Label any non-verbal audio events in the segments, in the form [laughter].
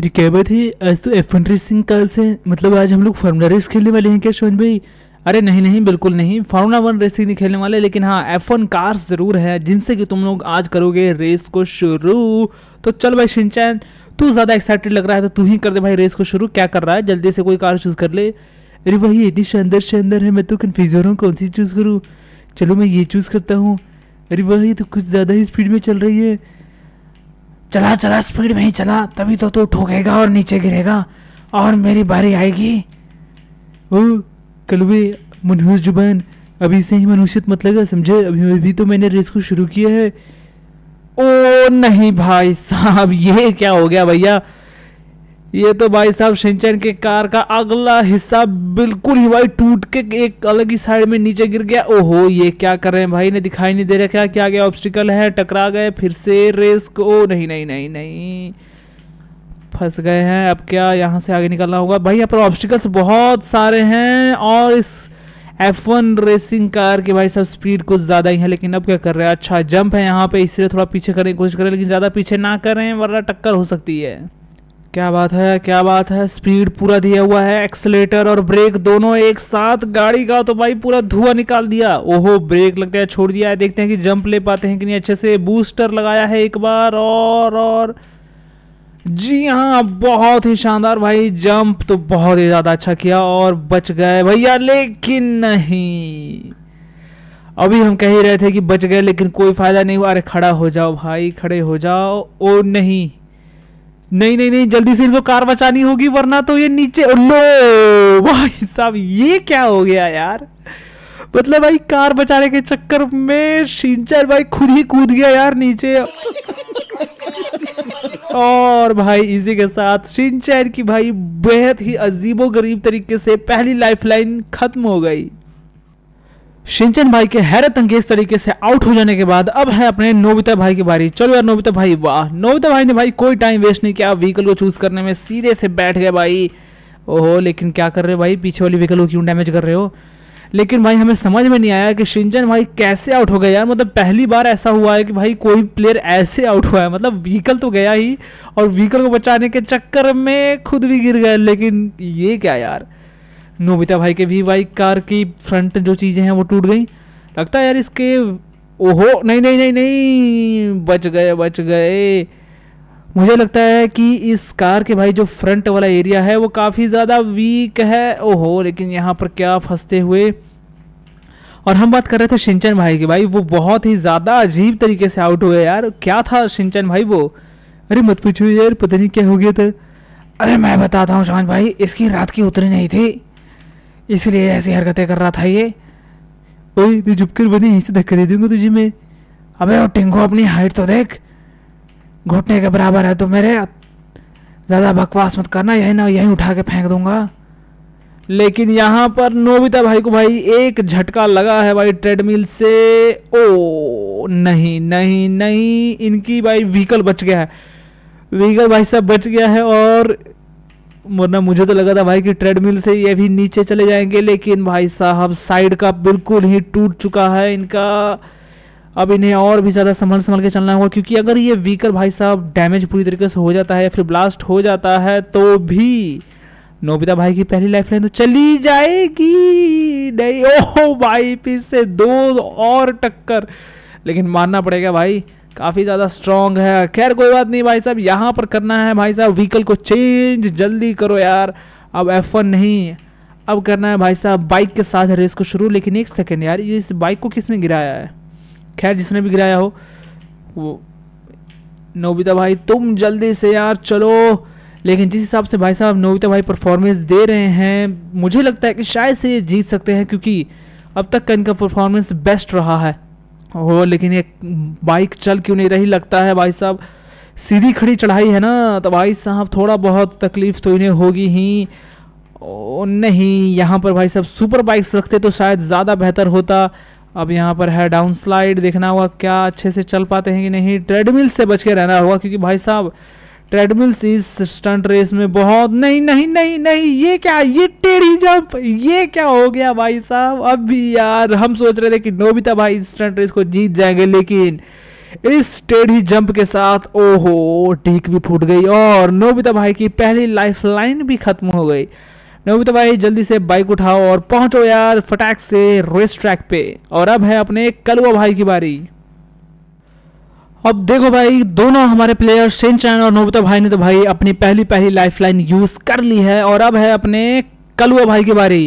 रिकैबत है आज तो एफ रेसिंग कार्स है मतलब आज हम लोग फार्मूला रेस खेलने वाले हैं क्या शोन भाई अरे नहीं नहीं बिल्कुल नहीं फार्मूला वन रेसिंग नहीं खेलने वाले लेकिन हाँ एफ वन कार्स ज़रूर है जिनसे कि तुम लोग आज करोगे रेस को शुरू तो चल भाई शिनचैन तू ज़्यादा एक्साइटेड लग रहा है तो तू ही कर दे भाई रेस को शुरू क्या कर रहा है जल्दी से कोई कार चूज़ कर ले अरे भाई इतनी शानदार शानदार है मैं तो कन्फ्यूज हो रहा हूँ कौन सी चूज़ करूँ चलो मैं ये चूज़ करता हूँ अरे भाई तो कुछ ज़्यादा ही स्पीड में चल रही है चला चला स्पीड में ही चला तभी तो तू ठोकेगा और नीचे गिरेगा और मेरी बारी आएगी ओ कलवे मनहूस जुबान अभी से ही मनुष्यत मत लगा समझे अभी अभी तो मैंने रेस को शुरू किया है ओ नहीं भाई साहब ये क्या हो गया भैया ये तो भाई साहब सिंचन के कार का अगला हिस्सा बिल्कुल ही भाई टूट के एक अलग ही साइड में नीचे गिर गया ओहो ये क्या कर रहे हैं भाई ने दिखाई नहीं दे रहा क्या क्या गया ऑब्स्टिकल है टकरा गए फिर से रेस को ओ नहीं नहीं नहीं नहीं फंस गए हैं अब क्या यहाँ से आगे निकलना होगा भाई यहाँ पर ऑब्स्टिकल्स बहुत सारे हैं और इस एफ वन रेसिंग कार के भाई साहब स्पीड कुछ ज़्यादा ही है लेकिन अब क्या कर रहे हैं अच्छा जंप है यहाँ पे इसलिए थोड़ा पीछे करने की कोशिश करें लेकिन ज़्यादा पीछे ना करें वरना टक्कर हो सकती है क्या बात है क्या बात है स्पीड पूरा दिया हुआ है एक्सलेटर और ब्रेक दोनों एक साथ गाड़ी का तो भाई पूरा धुआं निकाल दिया ओहो ब्रेक लगता है छोड़ दिया है देखते हैं कि जंप ले पाते हैं कि नहीं अच्छे से बूस्टर लगाया है एक बार और और जी हाँ बहुत ही शानदार भाई जंप तो बहुत ही ज़्यादा अच्छा किया और बच गए भैया लेकिन नहीं अभी हम कह ही रहे थे कि बच गए लेकिन कोई फ़ायदा नहीं हुआ अरे खड़ा हो जाओ भाई खड़े हो जाओ ओ नहीं नहीं नहीं नहीं जल्दी से इनको कार बचानी होगी वरना तो ये नीचे लो भाई साहब ये क्या हो गया यार मतलब भाई कार बचाने के चक्कर में शिंचर भाई खुद ही कूद गया यार नीचे और भाई इसी के साथ सिंचैर की भाई बेहद ही अजीबो गरीब तरीके से पहली लाइफलाइन खत्म हो गई सिंचन भाई के हैरत अंगेज तरीके से आउट हो जाने के बाद अब है अपने नोबिता भाई की बारी चलो यार नोबिता भाई वाह नोबिता भाई ने भाई कोई टाइम वेस्ट नहीं किया व्हीकल को चूज करने में सीधे से बैठ गए भाई ओहो लेकिन क्या कर रहे हो भाई पीछे वाली व्हीकल को क्यों डैमेज कर रहे हो लेकिन भाई हमें समझ में नहीं आया कि सिंचन भाई कैसे आउट हो गया यार मतलब पहली बार ऐसा हुआ है कि भाई कोई प्लेयर ऐसे आउट हुआ है मतलब व्हीकल तो गया ही और व्हीकल को बचाने के चक्कर में खुद भी गिर गए लेकिन ये क्या यार नोबिता भाई के भी भाई कार की फ्रंट जो चीज़ें हैं वो टूट गई लगता है यार इसके ओहो नहीं नहीं नहीं नहीं बच गए बच गए मुझे लगता है कि इस कार के भाई जो फ्रंट वाला एरिया है वो काफ़ी ज़्यादा वीक है ओहो लेकिन यहाँ पर क्या फंसते हुए और हम बात कर रहे थे सिंचन भाई की भाई वो बहुत ही ज़्यादा अजीब तरीके से आउट हुए यार क्या था सिंचन भाई वो अरे मत पूछो यार पता नहीं क्या हो गया था अरे मैं बताता हूँ शांत भाई इसकी रात की उतरी नहीं थी इसलिए ऐसी हरकतें कर रहा था ये ओए तू चुप कर बने ऐसे धक्के दे दूंगा तुझे मैं अबे वो टिंगो अपनी हाइट तो देख घुटने के बराबर है तो मेरे ज़्यादा बकवास मत करना यही ना यहीं उठा के फेंक दूंगा लेकिन यहाँ पर नोबिता भाई को भाई एक झटका लगा है भाई ट्रेडमिल से ओ नहीं नहीं नहीं इनकी भाई व्हीकल बच गया है व्हीकल भाई सब बच गया है और वरना मुझे तो लगा था भाई कि ट्रेडमिल से ये भी नीचे चले जाएंगे लेकिन भाई साहब साइड का बिल्कुल ही टूट चुका है इनका अब इन्हें और भी ज़्यादा संभल संभल के चलना होगा क्योंकि अगर ये व्हीकल भाई साहब डैमेज पूरी तरीके से हो जाता है या फिर ब्लास्ट हो जाता है तो भी नोबिता भाई की पहली लाइफ लाइन तो चली जाएगी नहीं ओह भाई फिर से दो और टक्कर लेकिन मानना पड़ेगा भाई काफ़ी ज़्यादा स्ट्रॉन्ग है खैर कोई बात नहीं भाई साहब यहाँ पर करना है भाई साहब व्हीकल को चेंज जल्दी करो यार अब एफ नहीं अब करना है भाई साहब बाइक के साथ रेस को शुरू लेकिन एक सेकेंड यार ये इस बाइक को किसने गिराया है खैर जिसने भी गिराया हो वो नोबिता भाई तुम जल्दी से यार चलो लेकिन जिस हिसाब से भाई साहब नोबिता भाई परफॉर्मेंस दे रहे हैं मुझे लगता है कि शायद से ये जीत सकते हैं क्योंकि अब तक का इनका परफॉर्मेंस बेस्ट रहा है हो लेकिन ये बाइक चल क्यों नहीं रही लगता है भाई साहब सीधी खड़ी चढ़ाई है ना तो भाई साहब थोड़ा बहुत तकलीफ़ तो इन्हें होगी ही ओ, नहीं यहाँ पर भाई साहब सुपर बाइक्स रखते तो शायद ज़्यादा बेहतर होता अब यहाँ पर है डाउन स्लाइड देखना होगा क्या अच्छे से चल पाते हैं कि नहीं ट्रेडमिल से बच के रहना होगा क्योंकि भाई साहब ट्रेडमिल इस स्टंट रेस में बहुत नहीं नहीं नहीं नहीं ये क्या ये टेढ़ी जंप ये क्या हो गया भाई साहब अब भी यार हम सोच रहे थे कि नोबिता भाई स्टंट रेस को जीत जाएंगे लेकिन इस टेढ़ी जंप के साथ ओहो टीक भी फूट गई और नोबिता भाई की पहली लाइफ लाइन भी खत्म हो गई नोबिता भाई जल्दी से बाइक उठाओ और पहुंचो यार फटाक से रेस ट्रैक पे और अब है अपने कलवा भाई की बारी अब देखो भाई दोनों हमारे प्लेयर चैन और नोबिता भाई ने तो भाई अपनी पहली पहली लाइफलाइन यूज कर ली है और अब है अपने कलुआ भाई के बारी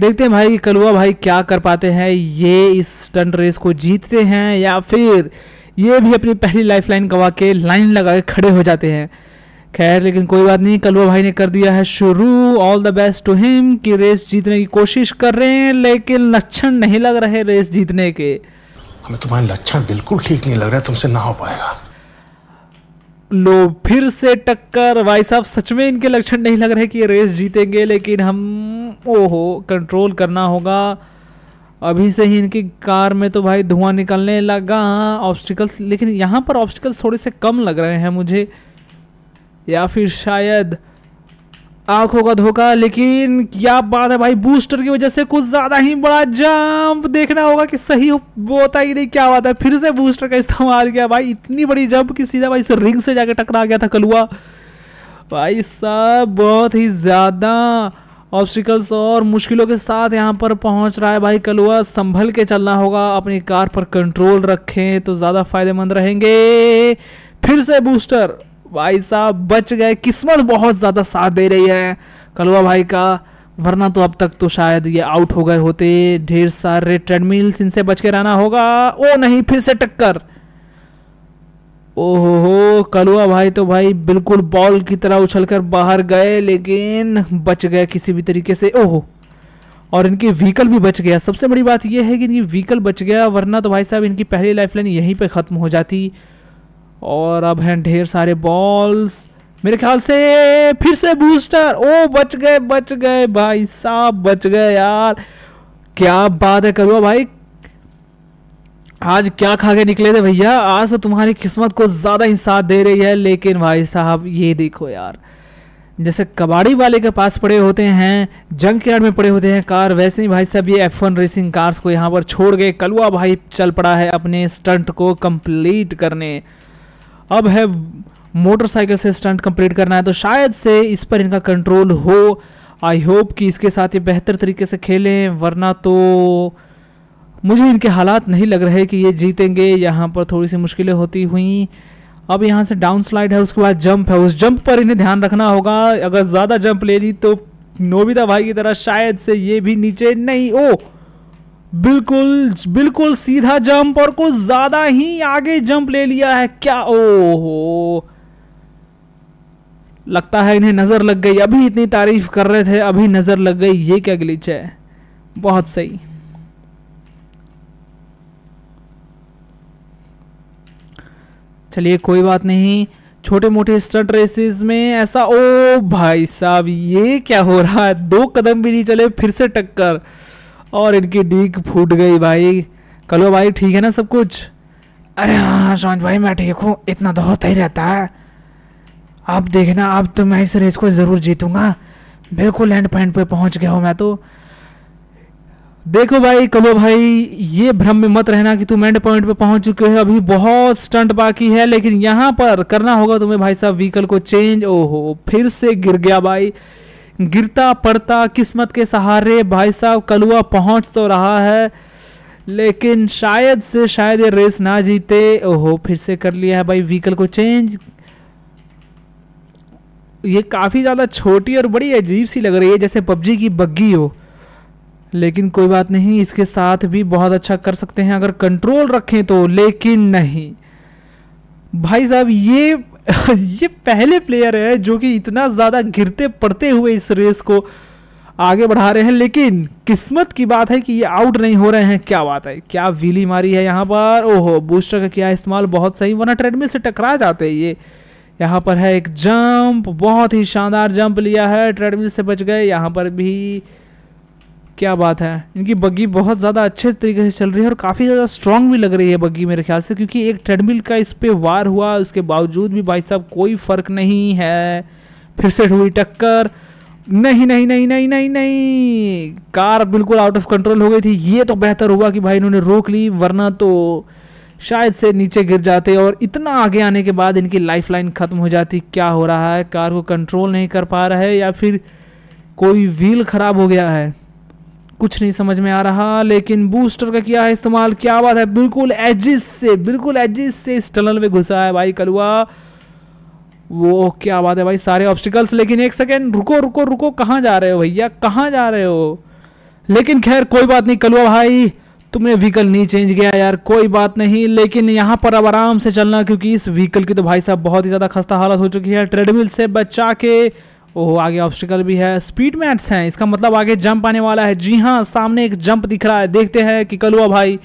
देखते हैं भाई कलुआ भाई क्या कर पाते हैं ये इस टन रेस को जीतते हैं या फिर ये भी अपनी पहली लाइफलाइन गवा के लाइन लगा के खड़े हो जाते हैं खैर लेकिन कोई बात नहीं कलुआ भाई ने कर दिया है शुरू all the best to him कि रेस जीतने की कोशिश कर रहे हैं लेकिन लक्षण नहीं लग रहे रेस जीतने के मैं तुम्हारे लक्षण बिल्कुल ठीक नहीं लग रहा तुमसे ना हो पाएगा लो फिर से टक्कर भाई साहब सच में इनके लक्षण नहीं लग रहे कि ये रेस जीतेंगे लेकिन हम ओहो कंट्रोल करना होगा अभी से ही इनकी कार में तो भाई धुआं निकलने लगा ऑब्स्टिकल्स हाँ, लेकिन यहाँ पर ऑब्स्टिकल्स थोड़े से कम लग रहे हैं मुझे या फिर शायद आंखों का धोखा लेकिन क्या बात है भाई बूस्टर की वजह से कुछ ज़्यादा ही बड़ा जंप देखना होगा कि सही होता ही नहीं क्या बात है फिर से बूस्टर का इस्तेमाल किया भाई इतनी बड़ी जंप कि सीधा भाई रिंग से जाके टकरा गया था कलुआ भाई साहब बहुत ही ज़्यादा ऑब्स्टिकल्स और मुश्किलों के साथ यहाँ पर पहुँच रहा है भाई कलुआ संभल के चलना होगा अपनी कार पर कंट्रोल रखें तो ज़्यादा फायदेमंद रहेंगे फिर से बूस्टर भाई साहब बच गए किस्मत बहुत ज़्यादा साथ दे रही है कलवा भाई का वरना तो अब तक तो शायद ये आउट हो गए होते ढेर सारे ट्रेडमिल्स इनसे बच के रहना होगा ओ नहीं फिर से टक्कर ओहो हो कलुआ भाई तो भाई बिल्कुल बॉल की तरह उछलकर बाहर गए लेकिन बच गए किसी भी तरीके से ओहो और इनकी व्हीकल भी बच गया सबसे बड़ी बात यह है कि इनकी व्हीकल बच गया वरना तो भाई साहब इनकी पहली लाइफ लाइन यहीं पर ख़त्म हो जाती और अब हैं ढेर सारे बॉल्स मेरे ख्याल से फिर से बूस्टर ओ बच गए बच गए भाई साहब बच गए यार क्या बात है करुआ भाई आज क्या खा के निकले थे भैया आज तो तुम्हारी किस्मत को ज़्यादा ही साथ दे रही है लेकिन भाई साहब ये देखो यार जैसे कबाड़ी वाले के पास पड़े होते हैं जंक यार्ड में पड़े होते हैं कार वैसे ही भाई साहब ये एफ वन रेसिंग कार्स को यहाँ पर छोड़ गए कलुआ भाई चल पड़ा है अपने स्टंट को कंप्लीट करने अब है मोटरसाइकिल से स्टंट कंप्लीट करना है तो शायद से इस पर इनका कंट्रोल हो आई होप कि इसके साथ ये बेहतर तरीके से खेलें वरना तो मुझे इनके हालात नहीं लग रहे कि ये जीतेंगे यहाँ पर थोड़ी सी मुश्किलें होती हुई अब यहाँ से डाउन स्लाइड है उसके बाद जंप है उस जंप पर इन्हें ध्यान रखना होगा अगर ज़्यादा जंप ले ली तो नोबिता भाई की तरह शायद से ये भी नीचे नहीं ओ बिल्कुल बिल्कुल सीधा जंप और कुछ ज्यादा ही आगे जंप ले लिया है क्या ओहो लगता है इन्हें नज़र लग गई अभी इतनी तारीफ कर रहे थे अभी नज़र लग गई ये क्या ग्लिच है बहुत सही चलिए कोई बात नहीं छोटे मोटे स्टंट रेसेस में ऐसा ओ भाई साहब ये क्या हो रहा है दो कदम भी नहीं चले फिर से टक्कर और इनकी डीक फूट गई भाई कलो भाई ठीक है ना सब कुछ अरे हाँ शांत भाई मैं ठीक हूँ इतना तो होता ही रहता है आप देखना अब तो मैं इस रेस को ज़रूर जीतूंगा बिल्कुल एंड पॉइंट पे पहुँच गया हूँ मैं तो देखो भाई कलो भाई ये भ्रम में मत रहना कि तुम एंड पॉइंट पे पहुंच चुके हो अभी बहुत स्टंट बाकी है लेकिन यहाँ पर करना होगा तुम्हें भाई साहब व्हीकल को चेंज ओहो फिर से गिर गया भाई गिरता पड़ता किस्मत के सहारे भाई साहब कलुआ पहुंच तो रहा है लेकिन शायद से शायद ये रेस ना जीते ओहो फिर से कर लिया है भाई व्हीकल को चेंज ये काफ़ी ज़्यादा छोटी और बड़ी अजीब सी लग रही है जैसे पबजी की बग्गी हो लेकिन कोई बात नहीं इसके साथ भी बहुत अच्छा कर सकते हैं अगर कंट्रोल रखें तो लेकिन नहीं भाई साहब ये [laughs] ये पहले प्लेयर है जो कि इतना ज़्यादा गिरते पड़ते हुए इस रेस को आगे बढ़ा रहे हैं लेकिन किस्मत की बात है कि ये आउट नहीं हो रहे हैं क्या बात है क्या वीली मारी है यहाँ पर ओहो बूस्टर का किया इस्तेमाल बहुत सही वरना ट्रेडमिल से टकरा जाते हैं ये यहाँ पर है एक जंप बहुत ही शानदार जंप लिया है ट्रेडमिल से बच गए यहाँ पर भी क्या बात है इनकी बग्गी बहुत ज़्यादा अच्छे तरीके से चल रही है और काफ़ी ज़्यादा स्ट्रॉन्ग भी लग रही है बग्गी मेरे ख्याल से क्योंकि एक ट्रेडमिल का इस पर वार हुआ उसके बावजूद भी भाई साहब कोई फ़र्क नहीं है फिर से हुई टक्कर नहीं नहीं नहीं नहीं नहीं नहीं कार बिल्कुल आउट ऑफ कंट्रोल हो गई थी ये तो बेहतर हुआ कि भाई इन्होंने रोक ली वरना तो शायद से नीचे गिर जाते और इतना आगे आने के बाद इनकी लाइफ लाइन ख़त्म हो जाती क्या हो रहा है कार को कंट्रोल नहीं कर पा रहा है या फिर कोई व्हील ख़राब हो गया है कुछ नहीं समझ में आ रहा लेकिन बूस्टर का किया है इस्तेमाल क्या बात है बिल्कुल एजिस से बिल्कुल एजिस से इस टनल में घुसा है भाई कलुआ वो क्या बात है भाई सारे ऑब्स्टिकल्स लेकिन एक सेकेंड रुको रुको रुको कहाँ जा रहे हो भैया कहाँ जा रहे हो लेकिन खैर कोई बात नहीं कलुआ भाई तुमने व्हीकल नहीं चेंज किया यार कोई बात नहीं लेकिन यहाँ पर अब आराम से चलना क्योंकि इस व्हीकल की तो भाई साहब बहुत ही ज़्यादा खस्ता हालत हो चुकी है ट्रेडमिल से बचा के ओ आगे ऑब्स्टिकल भी है स्पीड मैट्स हैं इसका मतलब आगे जंप आने वाला है जी हाँ सामने एक जंप दिख रहा है देखते हैं कि कलुआ भाई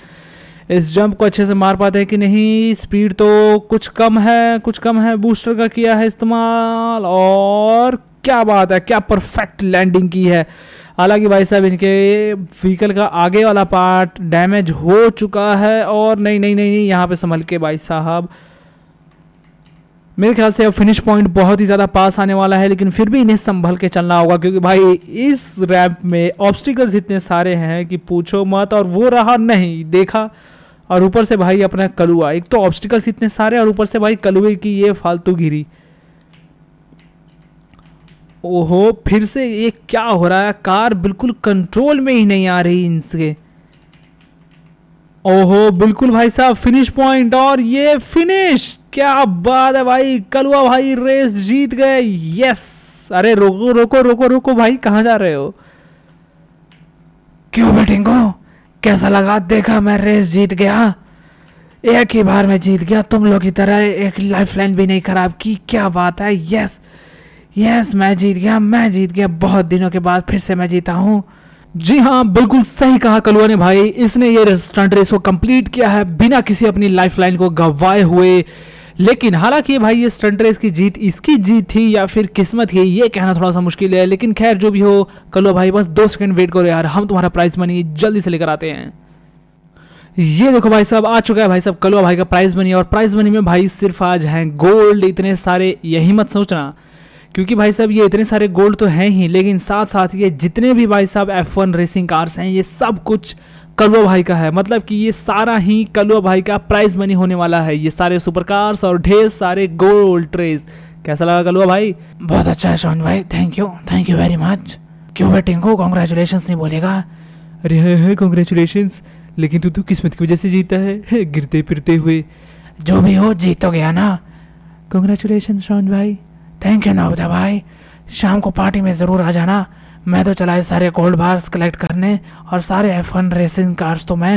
इस जंप को अच्छे से मार पाते हैं कि नहीं स्पीड तो कुछ कम है कुछ कम है बूस्टर का किया है इस्तेमाल और क्या बात है क्या परफेक्ट लैंडिंग की है हालांकि भाई साहब इनके व्हीकल का आगे वाला पार्ट डैमेज हो चुका है और नहीं नहीं नहीं नहीं यहाँ पे संभल के भाई साहब मेरे ख्याल से अब फिनिश पॉइंट बहुत ही ज़्यादा पास आने वाला है लेकिन फिर भी इन्हें संभल के चलना होगा क्योंकि भाई इस रैंप में ऑब्स्टिकल्स इतने सारे हैं कि पूछो मत और वो रहा नहीं देखा और ऊपर से भाई अपना कलुआ एक तो ऑब्स्टिकल्स इतने सारे और ऊपर से भाई कलुए की ये फालतू गिरी ओहो फिर से ये क्या हो रहा है कार बिल्कुल कंट्रोल में ही नहीं आ रही इनसे ओहो बिल्कुल भाई साहब फिनिश पॉइंट और ये फिनिश क्या बात है भाई कलुआ भाई रेस जीत गए यस अरे रोको रोको रोको रोको भाई कहाँ जा रहे हो क्यों बैठे को कैसा लगा देखा मैं रेस जीत गया एक ही बार में जीत गया तुम लोग की तरह एक लाइफलाइन भी नहीं खराब की क्या बात है यस यस मैं जीत गया मैं जीत गया बहुत दिनों के बाद फिर से मैं जीता हूँ जी हाँ बिल्कुल सही कहा कलुआ ने भाई इसने ये स्टंट रेस को कंप्लीट किया है बिना किसी अपनी लाइफलाइन को गंवाए हुए लेकिन हालांकि भाई ये स्टंट रेस की जीत इसकी जीत थी या फिर किस्मत की ये कहना थोड़ा सा मुश्किल है लेकिन खैर जो भी हो कलो भाई बस दो सेकंड वेट करो यार हम तुम्हारा प्राइज मनी जल्दी से लेकर आते हैं ये देखो भाई साहब आ चुका है भाई साहब कलवा भाई का प्राइज मनी और प्राइज मनी में भाई सिर्फ आज हैं गोल्ड इतने सारे यही मत सोचना क्योंकि भाई साहब ये इतने सारे गोल्ड तो हैं ही लेकिन साथ साथ ये जितने भी भाई साहब एफ वन रेसिंग कार्स हैं ये सब कुछ कलवा भाई का है मतलब कि ये सारा ही कलवा भाई का प्राइज मनी होने वाला है ये सारे सुपर कार्स और ढेर सारे गोल्ड ट्रेस कैसा लगा कलवा भाई बहुत अच्छा है शोन भाई thank you thank you very much क्यों बेटे इनको कॉन्ग्रेचुलेशन नहीं बोलेगा अरे हे हे कॉन्ग्रेचुलेशन लेकिन तू तो किस्मत की वजह से जीता है, गिरते फिरते हुए जो भी हो जीत तो गया ना कॉन्ग्रेचुलेशन शोन भाई थैंक यू नाबदा भाई शाम को पार्टी में ज़रूर आ जाना मैं तो चला सारे गोल्ड बार्स कलेक्ट करने और सारे एफ वन रेसिंग कार्स तो मैं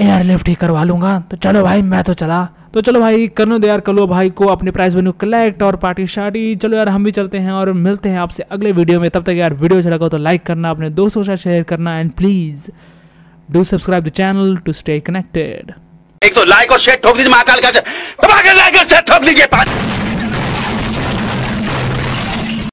एयरलिफ्ट ही करवा लूंगा तो चलो भाई मैं तो चला तो चलो भाई करो दो यार कलो भाई को अपने प्राइस वेन्यू कलेक्ट और पार्टी शार्टी चलो यार हम भी चलते हैं और मिलते हैं आपसे अगले वीडियो में तब तक यार वीडियो अच्छा लगा तो लाइक करना अपने दोस्तों के साथ शेयर करना and please do subscribe the channel to stay connected एक तो लाइक और शेयर ठोक दीजिए महाकाल का लाइक और शेयर ठोक दीजिए